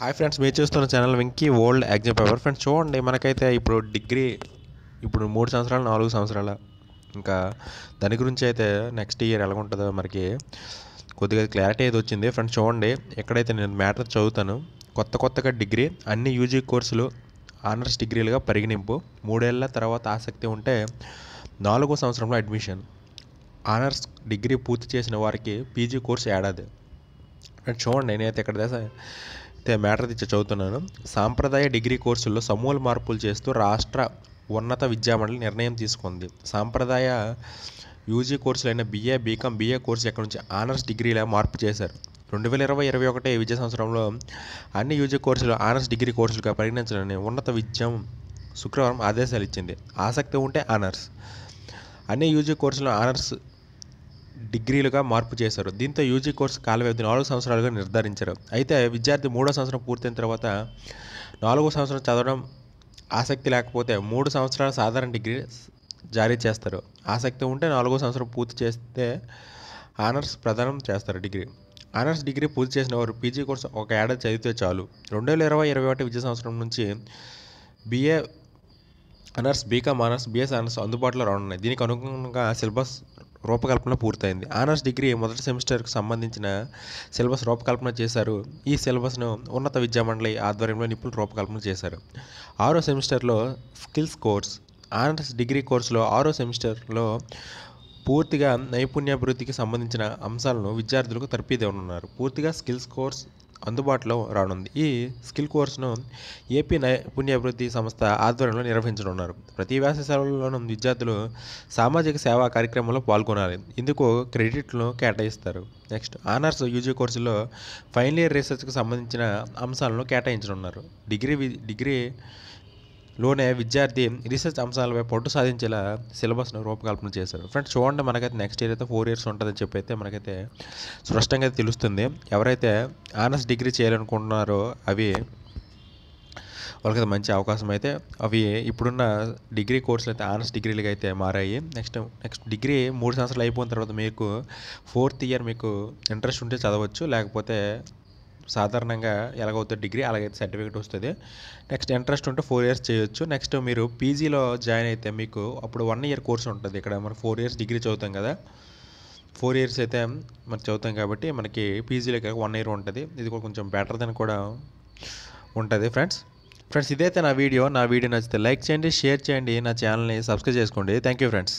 hi friends మీరు చూస్తున్న channel Venky old exam paper friends చూడండి మనకైతే ఇప్పుడు డిగ్రీ ఇప్పుడు మూడు సంవత్సరాలు నాలుగు సంవత్సరాల ఇంకా దాని గురించి అయితే నెక్స్ట్ ఇయర్ ఎలా ఉంటుందో మనకి కొద్దిగా క్లారిటీ అయితే వచ్చింది ఫ్రెండ్స్ చూడండి ఎక్కడైతే నేను మ్యాటర్ చదువుతాను కొత్త కొత్తగా డిగ్రీ అన్ని యూజీ కోర్సులు ఆనర్స్ డిగ్రీలుగా పరిగణింపు మూడేళ్ల తర్వాత ఆసక్తి ఉంటే నాలుగో సంవత్సరంలో అడ్మిషన్ ఆనర్స్ డిగ్రీ పూర్తి చేసిన వారికి పీజీ కోర్సు ఏడాది చూడండి నేనైతే ఇక్కడ మ్యాటర్ తెచ్చి చదువుతున్నాను సాంప్రదాయ డిగ్రీ కోర్సుల్లో సమూల మార్పులు చేస్తూ రాష్ట్ర ఉన్నత విద్యామండలి నిర్ణయం తీసుకుంది సాంప్రదాయ యూజీ కోర్సులైన బీఏ బీకామ్ బీఏ కోర్సు ఎక్కడి నుంచి ఆనర్స్ డిగ్రీలా మార్పు చేశారు రెండు వేల ఇరవై ఇరవై ఒకటి విద్యా సంవత్సరంలో అన్ని యూజీ కోర్సులు ఆనర్స్ డిగ్రీ కోర్సులుగా పరిగణించాలని ఉన్నత విద్యం శుక్రవారం ఆదేశాలు ఇచ్చింది ఆసక్తి ఉంటే ఆనర్స్ అన్ని యూజీ కోర్సులు ఆనర్స్ డిగ్రీలుగా మార్పు చేశారు దీంతో యూజీ కోర్సు కాల వ్యవధి నాలుగు సంవత్సరాలుగా నిర్ధారించారు అయితే విద్యార్థి మూడో సంవత్సరం పూర్తయిన తర్వాత నాలుగో సంవత్సరం చదవడం ఆసక్తి లేకపోతే మూడు సంవత్సరాల సాధారణ డిగ్రీ జారీ చేస్తారు ఆసక్తి ఉంటే నాలుగో సంవత్సరం పూర్తి చేస్తే ఆనర్స్ ప్రదానం చేస్తారు డిగ్రీ ఆనర్స్ డిగ్రీ పూర్తి చేసిన వారు పీజీ కోర్సు ఒక ఏడాది చదివితే చాలు రెండు వేల ఇరవై ఇరవై ఒకటి విద్యా సంవత్సరం నుంచి BA honours BCom honours BS honours అందుబాటులో రానున్నాయి దీనికి అనుగుణంగా సిలబస్ రూపకల్పన పూర్తయింది ఆనర్స్ డిగ్రీ మొదటి సెమిస్టర్కు సంబంధించిన సిలబస్ రూపకల్పన చేశారు ఈ సిలబస్ను ఉన్నత విద్యామండలి ఆధ్వర్యంలో నిపుణులు రూపకల్పన చేశారు ఆరో సెమిస్టర్లో స్కిల్స్ కోర్స్ ఆనర్స్ డిగ్రీ కోర్సులో ఆరో సెమిస్టర్లో పూర్తిగా నైపుణ్యాభివృద్ధికి సంబంధించిన అంశాలను విద్యార్థులకు ఉన్నారు పూర్తిగా స్కిల్స్ కోర్స్ అందుబాటులో రానుంది ఈ స్కిల్ కోర్సును ఏపీ నైపుణ్యాభివృద్ధి సంస్థ ఆధ్వర్యంలో నిర్వహించనున్నారు ప్రతి వ్యాసశాలలోనూ విద్యార్థులు సామాజిక సేవా కార్యక్రమంలో పాల్గొనాలి ఇందుకు క్రెడిట్లను కేటాయిస్తారు నెక్స్ట్ ఆనర్స్ యూజీ కోర్సులో ఫైనల్ ఇయర్ రీసెర్చ్కి సంబంధించిన అంశాలను కేటాయించనున్నారు డిగ్రీ డిగ్రీ లోనే విద్యార్థి రీసెర్చ్ అంశాలపై పట్టు సాధించేలా సిలబస్ను రూపకల్పన చేశారు ఫ్రెండ్స్ చూడండి మనకైతే నెక్స్ట్ ఇయర్ అయితే ఫోర్ ఇయర్స్ ఉంటుందని చెప్పి అయితే మనకైతే స్పష్టంగా తెలుస్తుంది ఎవరైతే ఆనర్స్ డిగ్రీ చేయాలనుకుంటున్నారో అవి వాళ్ళకైతే మంచి అవకాశం అయితే అవి ఇప్పుడున్న డిగ్రీ కోర్సులు అయితే ఆనర్స్ డిగ్రీలుగా అయితే మారాయి నెక్స్ట్ నెక్స్ట్ డిగ్రీ మూడు సంవత్సరాలు అయిపోయిన తర్వాత మీకు ఫోర్త్ ఇయర్ మీకు ఇంట్రెస్ట్ ఉంటే చదవచ్చు లేకపోతే సాధారణంగా ఎలాగవుతుంది డిగ్రీ అలాగైతే సర్టిఫికేట్ వస్తుంది నెక్స్ట్ ఇంట్రెస్ట్ ఉంటే ఫోర్ ఇయర్స్ చేయొచ్చు నెక్స్ట్ మీరు పీజీలో జాయిన్ అయితే మీకు అప్పుడు వన్ ఇయర్ కోర్స్ ఉంటుంది ఇక్కడ మనం ఫోర్ ఇయర్స్ డిగ్రీ చదువుతాం కదా ఫోర్ ఇయర్స్ అయితే మనం చదువుతాం కాబట్టి మనకి పీజీలో వన్ ఇయర్ ఉంటుంది ఇది కూడా కొంచెం బెటర్ దెన్ కూడా ఉంటుంది ఫ్రెండ్స్ ఫ్రెండ్స్ ఇదైతే నా వీడియో నా వీడియో నచ్చితే లైక్ చేయండి షేర్ చేయండి నా ఛానల్ని సబ్స్క్రైబ్ చేసుకోండి థ్యాంక్ యూ ఫ్రెండ్స్